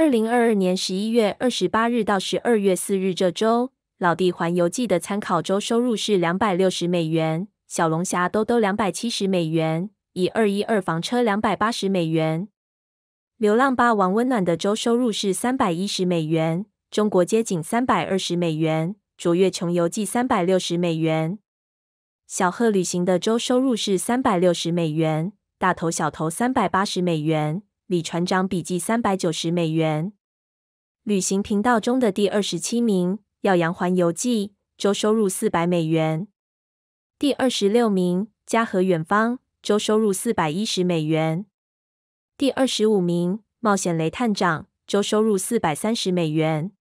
二零二二年十一月二十八日到十二月四日这周，《老弟环游记》的参考周收入是两百六十美元，《小龙虾兜兜》两百七十美元，《以二一二房车》两百八十美元，《流浪霸王温暖的周收入是三百一十美元，《中国街景》三百二十美元，《卓越穷游记》三百六十美元，《小贺旅行的周收入是三百六十美元，《大头小头》三百八十美元。李船长笔记三百九十美元，旅行频道中的第二十七名，耀阳环游记周收入四百美元。第二十六名，家和远方周收入四百一十美元。第二十五名，冒险雷探长周收入四百三十美元。